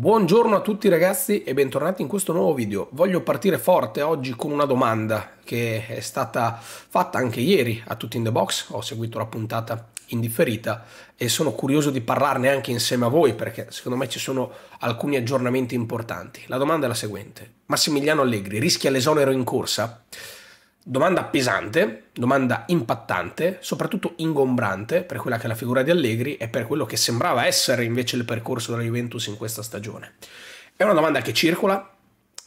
Buongiorno a tutti ragazzi e bentornati in questo nuovo video. Voglio partire forte oggi con una domanda che è stata fatta anche ieri a tutti in the box, ho seguito la puntata indifferita e sono curioso di parlarne anche insieme a voi perché secondo me ci sono alcuni aggiornamenti importanti. La domanda è la seguente. Massimiliano Allegri rischia l'esonero in corsa? Domanda pesante, domanda impattante, soprattutto ingombrante per quella che è la figura di Allegri e per quello che sembrava essere invece il percorso della Juventus in questa stagione. È una domanda che circola,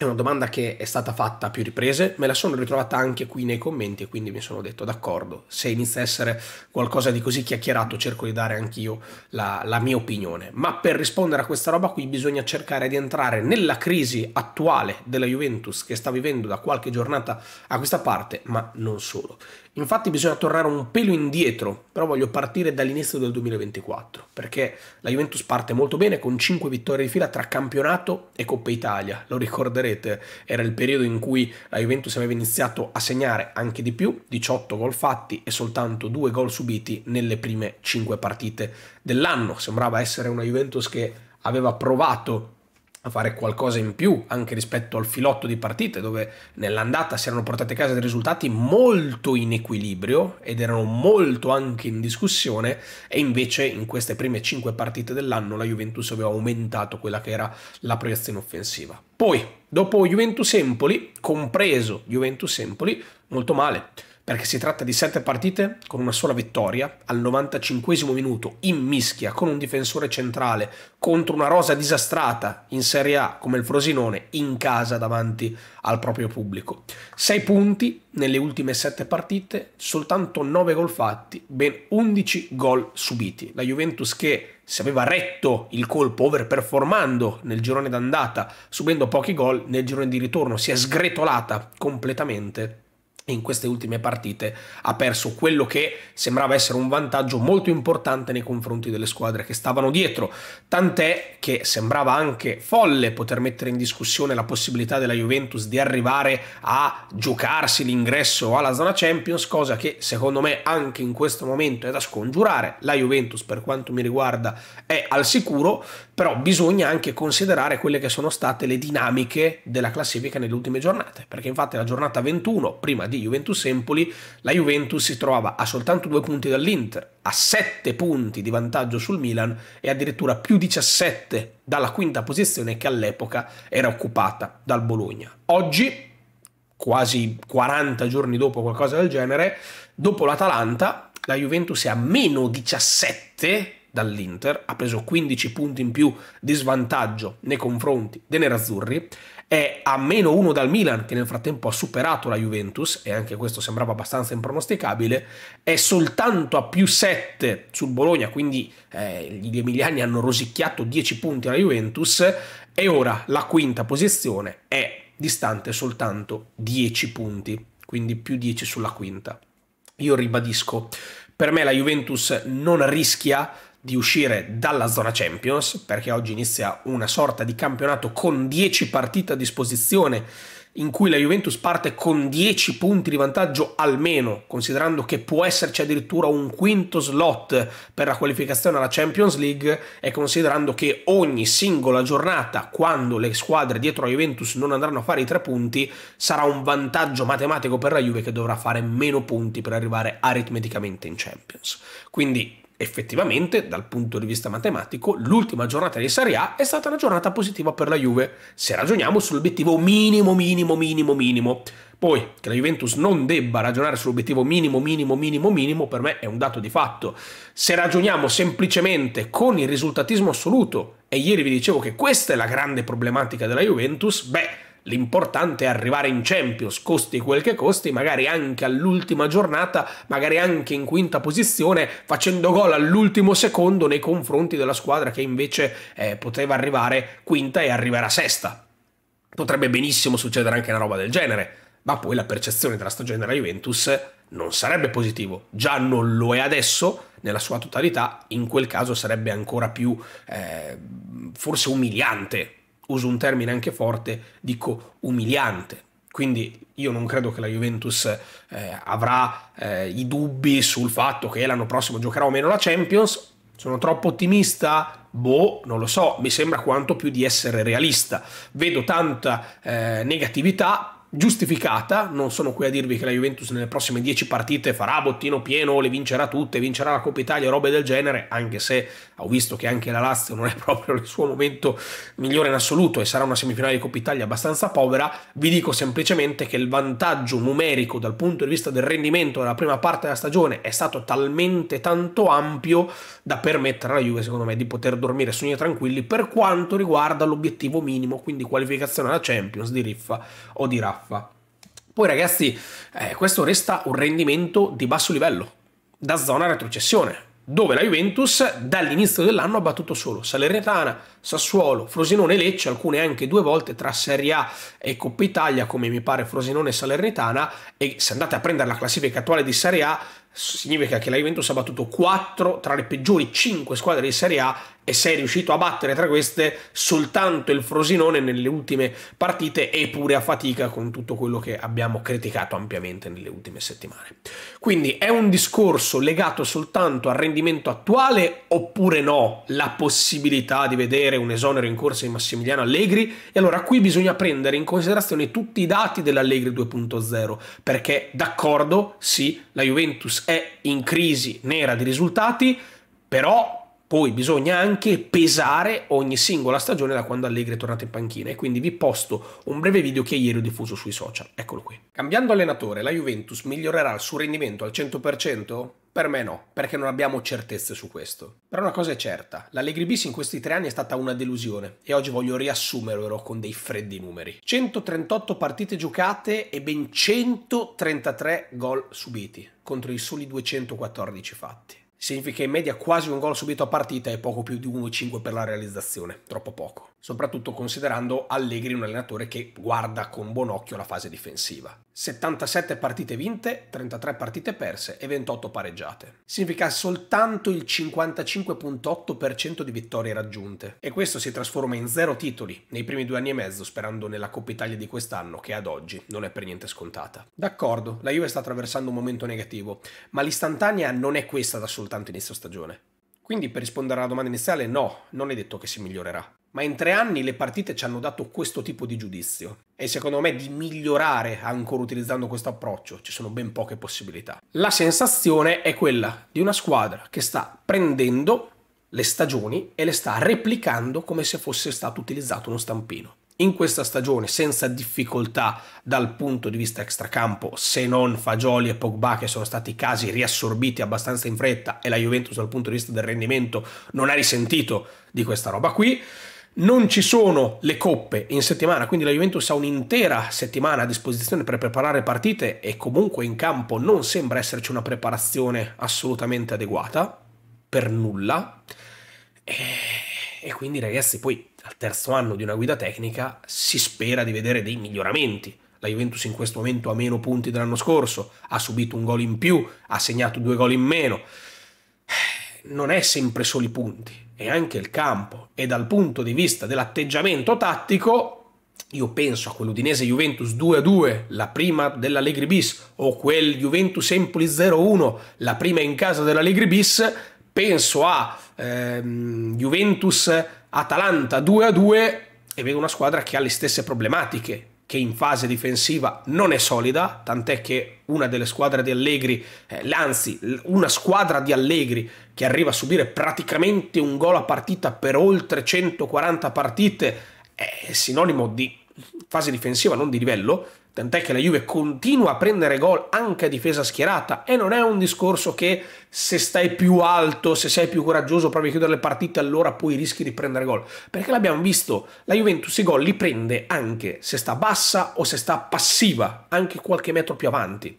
è una domanda che è stata fatta a più riprese, me la sono ritrovata anche qui nei commenti e quindi mi sono detto d'accordo, se inizia a essere qualcosa di così chiacchierato cerco di dare anch'io la, la mia opinione, ma per rispondere a questa roba qui bisogna cercare di entrare nella crisi attuale della Juventus che sta vivendo da qualche giornata a questa parte, ma non solo. Infatti bisogna tornare un pelo indietro, però voglio partire dall'inizio del 2024, perché la Juventus parte molto bene con 5 vittorie di fila tra campionato e Coppa Italia, lo ricorderete vedrete, era il periodo in cui la Juventus aveva iniziato a segnare anche di più, 18 gol fatti e soltanto 2 gol subiti nelle prime 5 partite dell'anno. Sembrava essere una Juventus che aveva provato a fare qualcosa in più anche rispetto al filotto di partite dove nell'andata si erano portate a casa dei risultati molto in equilibrio ed erano molto anche in discussione e invece in queste prime 5 partite dell'anno la Juventus aveva aumentato quella che era la proiezione offensiva. Poi, dopo Juventus-Empoli, compreso Juventus-Empoli, molto male perché si tratta di sette partite con una sola vittoria, al 95 minuto in mischia con un difensore centrale contro una rosa disastrata in Serie A come il Frosinone in casa davanti al proprio pubblico. Sei punti nelle ultime sette partite, soltanto nove gol fatti, ben 11 gol subiti. La Juventus che si aveva retto il colpo overperformando nel girone d'andata, subendo pochi gol, nel girone di ritorno si è sgretolata completamente in queste ultime partite ha perso quello che sembrava essere un vantaggio molto importante nei confronti delle squadre che stavano dietro, tant'è che sembrava anche folle poter mettere in discussione la possibilità della Juventus di arrivare a giocarsi l'ingresso alla zona Champions, cosa che secondo me anche in questo momento è da scongiurare. La Juventus per quanto mi riguarda è al sicuro, però bisogna anche considerare quelle che sono state le dinamiche della classifica nelle ultime giornate, perché infatti la giornata 21 prima di Juventus-Empoli, la Juventus si trovava a soltanto due punti dall'Inter, a 7 punti di vantaggio sul Milan e addirittura più 17 dalla quinta posizione che all'epoca era occupata dal Bologna. Oggi, quasi 40 giorni dopo qualcosa del genere, dopo l'Atalanta, la Juventus è a meno 17 dall'Inter, ha preso 15 punti in più di svantaggio nei confronti dei nerazzurri è a meno 1 dal Milan, che nel frattempo ha superato la Juventus, e anche questo sembrava abbastanza impronosticabile, è soltanto a più 7 sul Bologna, quindi eh, gli emiliani hanno rosicchiato 10 punti alla Juventus, e ora la quinta posizione è distante soltanto 10 punti, quindi più 10 sulla quinta. Io ribadisco, per me la Juventus non rischia di uscire dalla zona Champions, perché oggi inizia una sorta di campionato con 10 partite a disposizione, in cui la Juventus parte con 10 punti di vantaggio almeno, considerando che può esserci addirittura un quinto slot per la qualificazione alla Champions League e considerando che ogni singola giornata, quando le squadre dietro la Juventus non andranno a fare i tre punti, sarà un vantaggio matematico per la Juve che dovrà fare meno punti per arrivare aritmeticamente in Champions. Quindi effettivamente dal punto di vista matematico l'ultima giornata di Serie A è stata una giornata positiva per la Juve se ragioniamo sull'obiettivo minimo minimo minimo minimo poi che la Juventus non debba ragionare sull'obiettivo minimo minimo minimo minimo per me è un dato di fatto se ragioniamo semplicemente con il risultatismo assoluto e ieri vi dicevo che questa è la grande problematica della Juventus beh L'importante è arrivare in Champions, costi quel che costi, magari anche all'ultima giornata, magari anche in quinta posizione, facendo gol all'ultimo secondo nei confronti della squadra che invece eh, poteva arrivare quinta e arriverà sesta. Potrebbe benissimo succedere anche una roba del genere, ma poi la percezione della stagione della Juventus non sarebbe positivo, già non lo è adesso nella sua totalità, in quel caso sarebbe ancora più eh, forse umiliante uso un termine anche forte, dico umiliante. Quindi io non credo che la Juventus eh, avrà eh, i dubbi sul fatto che l'anno prossimo giocherà o meno la Champions. Sono troppo ottimista? Boh, non lo so, mi sembra quanto più di essere realista. Vedo tanta eh, negatività, giustificata, non sono qui a dirvi che la Juventus nelle prossime 10 partite farà bottino pieno, le vincerà tutte, vincerà la Coppa Italia, robe del genere, anche se ho visto che anche la Lazio non è proprio il suo momento migliore in assoluto e sarà una semifinale di Coppa Italia abbastanza povera, vi dico semplicemente che il vantaggio numerico dal punto di vista del rendimento della prima parte della stagione è stato talmente tanto ampio da permettere alla Juve, secondo me, di poter dormire sogni tranquilli per quanto riguarda l'obiettivo minimo, quindi qualificazione alla Champions di Riffa o di Raffa staffa. Poi ragazzi, eh, questo resta un rendimento di basso livello, da zona retrocessione, dove la Juventus dall'inizio dell'anno ha battuto solo Salernitana, Sassuolo, Frosinone e Lecce, alcune anche due volte tra Serie A e Coppa Italia, come mi pare Frosinone e Salernitana, e se andate a prendere la classifica attuale di Serie A, significa che la Juventus ha battuto 4 tra le peggiori 5 squadre di Serie A e sei riuscito a battere tra queste soltanto il Frosinone nelle ultime partite eppure a fatica con tutto quello che abbiamo criticato ampiamente nelle ultime settimane. Quindi è un discorso legato soltanto al rendimento attuale oppure no la possibilità di vedere un esonero in corsa di Massimiliano Allegri? E allora qui bisogna prendere in considerazione tutti i dati dell'Allegri 2.0 perché d'accordo sì la Juventus è in crisi nera di risultati, però poi bisogna anche pesare ogni singola stagione da quando Allegri è tornato in panchina e quindi vi posto un breve video che ieri ho diffuso sui social. Eccolo qui. Cambiando allenatore, la Juventus migliorerà il suo rendimento al 100%? Per me no, perché non abbiamo certezze su questo. Però una cosa è certa, l'Allegri bis in questi tre anni è stata una delusione e oggi voglio riassumerlo con dei freddi numeri. 138 partite giocate e ben 133 gol subiti contro i soli 214 fatti. Significa in media quasi un gol subito a partita e poco più di 1,5 per la realizzazione, troppo poco soprattutto considerando Allegri un allenatore che guarda con buon occhio la fase difensiva. 77 partite vinte, 33 partite perse e 28 pareggiate. Significa soltanto il 55.8% di vittorie raggiunte e questo si trasforma in zero titoli nei primi due anni e mezzo sperando nella Coppa Italia di quest'anno che ad oggi non è per niente scontata. D'accordo, la Juve sta attraversando un momento negativo, ma l'istantanea non è questa da soltanto inizio stagione. Quindi per rispondere alla domanda iniziale, no, non è detto che si migliorerà ma in tre anni le partite ci hanno dato questo tipo di giudizio e secondo me di migliorare ancora utilizzando questo approccio ci sono ben poche possibilità. La sensazione è quella di una squadra che sta prendendo le stagioni e le sta replicando come se fosse stato utilizzato uno stampino. In questa stagione, senza difficoltà dal punto di vista extracampo, se non Fagioli e Pogba, che sono stati casi riassorbiti abbastanza in fretta, e la Juventus dal punto di vista del rendimento non ha risentito di questa roba qui, non ci sono le coppe in settimana, quindi la Juventus ha un'intera settimana a disposizione per preparare partite e comunque in campo non sembra esserci una preparazione assolutamente adeguata, per nulla. E, e quindi ragazzi, poi al terzo anno di una guida tecnica si spera di vedere dei miglioramenti. La Juventus in questo momento ha meno punti dell'anno scorso, ha subito un gol in più, ha segnato due gol in meno. Non è sempre solo i punti, e anche il campo e dal punto di vista dell'atteggiamento tattico, io penso a quell'Udinese Juventus 2-2, la prima della bis, o quel Juventus Empoli 0-1, la prima in casa della bis, penso a ehm, Juventus Atalanta 2-2 e vedo una squadra che ha le stesse problematiche, che in fase difensiva non è solida, tant'è che una delle squadre di Allegri, eh, anzi una squadra di Allegri che arriva a subire praticamente un gol a partita per oltre 140 partite, è sinonimo di fase difensiva non di livello, tant'è che la Juve continua a prendere gol anche a difesa schierata e non è un discorso che se stai più alto, se sei più coraggioso, provi a chiudere le partite, allora poi rischi di prendere gol, perché l'abbiamo visto, la Juventus i gol li prende anche se sta bassa o se sta passiva, anche qualche metro più avanti.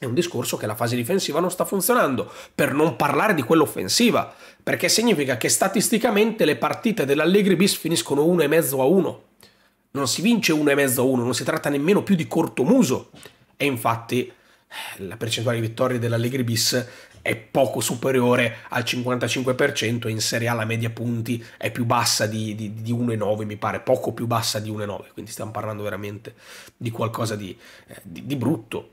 È un discorso che la fase difensiva non sta funzionando, per non parlare di quella offensiva, perché significa che statisticamente le partite dell'Allegri bis finiscono 1,5 a 1 non si vince 1,5 a 1, non si tratta nemmeno più di cortomuso. E infatti eh, la percentuale di vittorie dell'Allegri bis è poco superiore al 55% in Serie A la media punti è più bassa di, di, di 1,9 mi pare, poco più bassa di 1,9, quindi stiamo parlando veramente di qualcosa di, eh, di, brutto,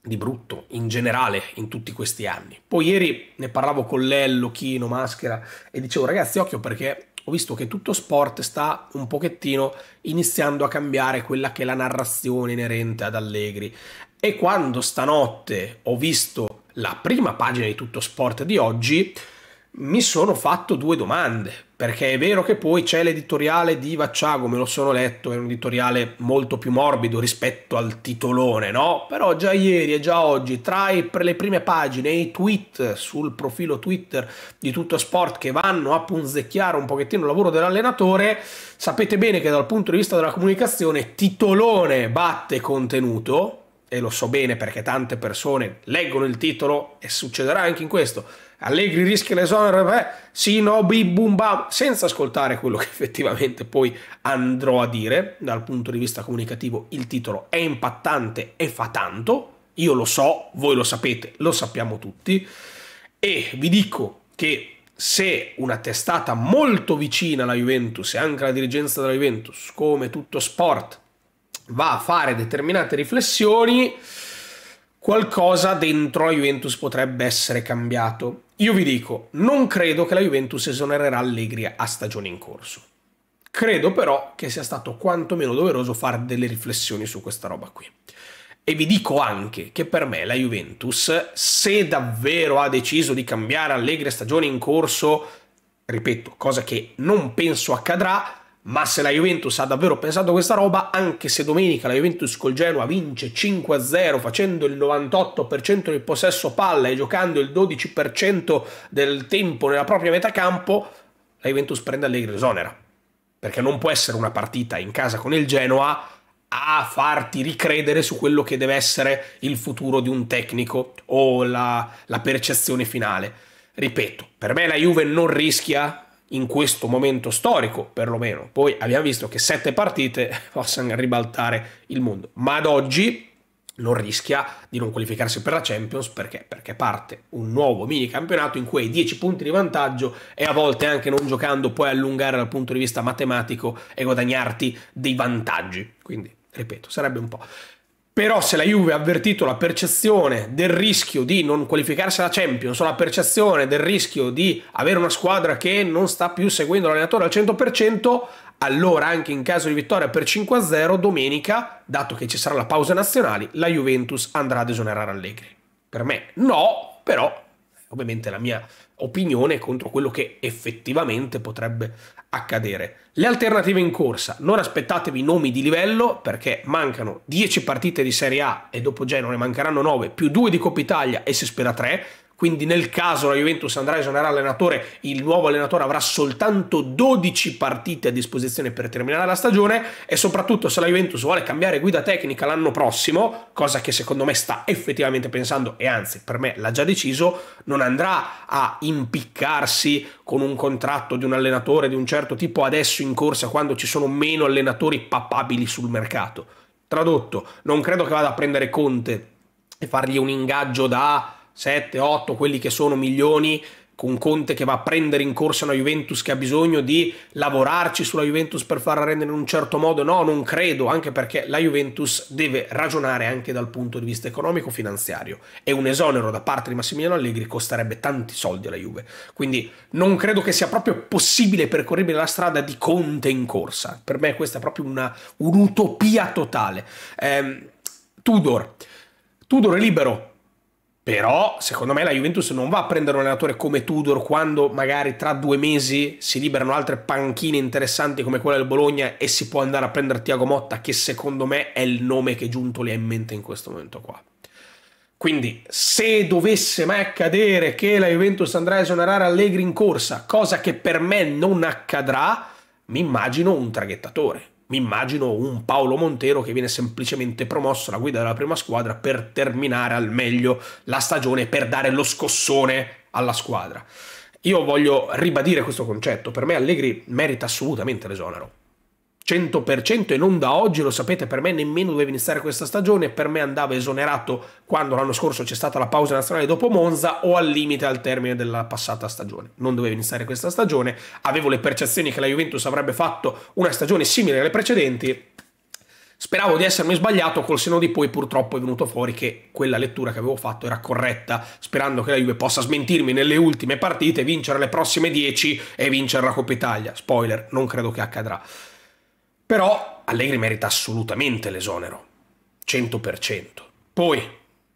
di brutto in generale in tutti questi anni. Poi ieri ne parlavo con Lello, Chino, Maschera e dicevo ragazzi occhio perché ho visto che tutto sport sta un pochettino iniziando a cambiare quella che è la narrazione inerente ad Allegri. E quando stanotte ho visto la prima pagina di tutto sport di oggi, mi sono fatto due domande, perché è vero che poi c'è l'editoriale di Vacciago, me lo sono letto, è un editoriale molto più morbido rispetto al titolone, no? Però già ieri e già oggi, tra le prime pagine e i tweet sul profilo Twitter di Tutto Sport che vanno a punzecchiare un pochettino il lavoro dell'allenatore, sapete bene che dal punto di vista della comunicazione titolone batte contenuto, e lo so bene perché tante persone leggono il titolo e succederà anche in questo Allegri rischia l'esonero, beh, sì, no, bim, bum, bam, senza ascoltare quello che effettivamente poi andrò a dire dal punto di vista comunicativo. Il titolo è impattante e fa tanto, io lo so, voi lo sapete, lo sappiamo tutti, e vi dico che se una testata molto vicina alla Juventus e anche alla dirigenza della Juventus, come tutto sport, va a fare determinate riflessioni, qualcosa dentro la Juventus potrebbe essere cambiato. Io vi dico, non credo che la Juventus esonererà Allegri a stagione in corso. Credo però che sia stato quantomeno doveroso fare delle riflessioni su questa roba qui. E vi dico anche che per me la Juventus, se davvero ha deciso di cambiare Allegri a stagione in corso, ripeto, cosa che non penso accadrà, ma se la Juventus ha davvero pensato a questa roba, anche se domenica la Juventus col Genoa vince 5-0 facendo il 98% del possesso palla e giocando il 12% del tempo nella propria metà campo, la Juventus prende Allegri esonera. Perché non può essere una partita in casa con il Genoa a farti ricredere su quello che deve essere il futuro di un tecnico o la, la percezione finale. Ripeto, per me la Juve non rischia in questo momento storico, perlomeno. Poi abbiamo visto che sette partite possano ribaltare il mondo, ma ad oggi non rischia di non qualificarsi per la Champions perché? perché? parte un nuovo mini campionato in cui hai 10 punti di vantaggio e a volte anche non giocando puoi allungare dal punto di vista matematico e guadagnarti dei vantaggi. Quindi, ripeto, sarebbe un po' Però se la Juve ha avvertito la percezione del rischio di non qualificarsi alla Champions, o la percezione del rischio di avere una squadra che non sta più seguendo l'allenatore al 100%, allora anche in caso di vittoria per 5-0 domenica, dato che ci sarà la pausa nazionale, la Juventus andrà ad esonerare Allegri. Per me no, però ovviamente la mia opinione contro quello che effettivamente potrebbe accadere. Le alternative in corsa, non aspettatevi nomi di livello perché mancano 10 partite di Serie A e dopo Genoa ne mancheranno 9 più 2 di Coppa Italia e si spera 3, quindi nel caso la Juventus andrà a esonerare allenatore, il nuovo allenatore avrà soltanto 12 partite a disposizione per terminare la stagione e soprattutto se la Juventus vuole cambiare guida tecnica l'anno prossimo, cosa che secondo me sta effettivamente pensando e anzi per me l'ha già deciso, non andrà a impiccarsi con un contratto di un allenatore di un certo tipo adesso in corsa quando ci sono meno allenatori pappabili sul mercato. Tradotto, non credo che vada a prendere Conte e fargli un ingaggio da 7, 8, quelli che sono milioni, con Conte che va a prendere in corsa una Juventus che ha bisogno di lavorarci sulla Juventus per farla rendere in un certo modo, no, non credo, anche perché la Juventus deve ragionare anche dal punto di vista economico-finanziario e un esonero da parte di Massimiliano Allegri costerebbe tanti soldi alla Juve, quindi non credo che sia proprio possibile percorribile la strada di Conte in corsa, per me questa è proprio un'utopia totale. Eh, Tudor, Tudor è libero, però, secondo me, la Juventus non va a prendere un allenatore come Tudor quando magari tra due mesi si liberano altre panchine interessanti come quella del Bologna e si può andare a prendere Tiago Motta, che secondo me è il nome che Giuntoli ha in mente in questo momento qua. Quindi, se dovesse mai accadere che la Juventus andrà a esonerare Allegri in corsa, cosa che per me non accadrà, mi immagino un traghettatore mi immagino un Paolo Montero che viene semplicemente promosso alla guida della prima squadra per terminare al meglio la stagione, per dare lo scossone alla squadra. Io voglio ribadire questo concetto, per me Allegri merita assolutamente l'esonero 100% e non da oggi, lo sapete, per me nemmeno doveva iniziare questa stagione, per me andava esonerato quando l'anno scorso c'è stata la pausa nazionale dopo Monza o al limite al termine della passata stagione. Non doveva iniziare questa stagione, avevo le percezioni che la Juventus avrebbe fatto una stagione simile alle precedenti. Speravo di essermi sbagliato, col seno di poi purtroppo è venuto fuori che quella lettura che avevo fatto era corretta, sperando che la Juve possa smentirmi nelle ultime partite, vincere le prossime 10 e vincere la Coppa Italia. Spoiler, non credo che accadrà. Però Allegri merita assolutamente l'esonero, 100%. Poi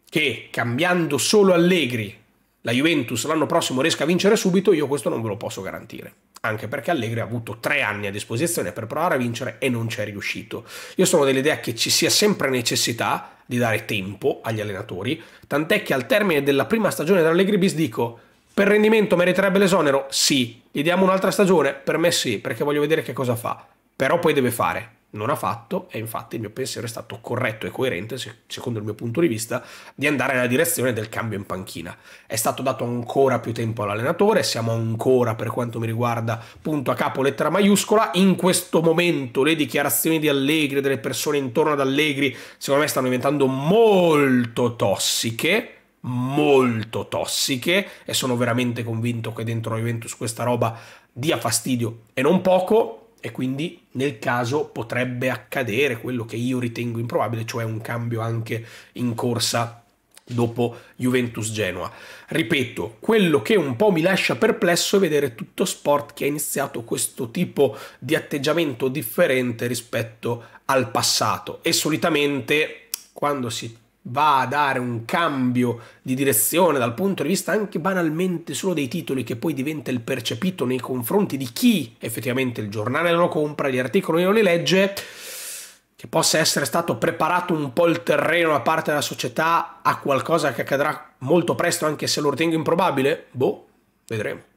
che cambiando solo Allegri la Juventus l'anno prossimo riesca a vincere subito, io questo non ve lo posso garantire. Anche perché Allegri ha avuto tre anni a disposizione per provare a vincere e non ci è riuscito. Io sono dell'idea che ci sia sempre necessità di dare tempo agli allenatori, tant'è che al termine della prima stagione dell'Allegri bis dico per rendimento meriterebbe l'esonero? Sì. Gli diamo un'altra stagione? Per me sì, perché voglio vedere che cosa fa però poi deve fare. Non ha fatto e infatti il mio pensiero è stato corretto e coerente, secondo il mio punto di vista, di andare nella direzione del cambio in panchina. È stato dato ancora più tempo all'allenatore, siamo ancora, per quanto mi riguarda, punto a capo lettera maiuscola. In questo momento le dichiarazioni di Allegri, delle persone intorno ad Allegri, secondo me stanno diventando molto tossiche molto tossiche e sono veramente convinto che dentro la Juventus questa roba dia fastidio e non poco e quindi nel caso potrebbe accadere quello che io ritengo improbabile, cioè un cambio anche in corsa dopo Juventus Genoa. Ripeto, quello che un po' mi lascia perplesso è vedere tutto sport che ha iniziato questo tipo di atteggiamento differente rispetto al passato e solitamente quando si va a dare un cambio di direzione dal punto di vista anche banalmente solo dei titoli che poi diventa il percepito nei confronti di chi effettivamente il giornale non lo compra, gli articoli non li legge, che possa essere stato preparato un po' il terreno da parte della società a qualcosa che accadrà molto presto anche se lo ritengo improbabile? Boh, vedremo.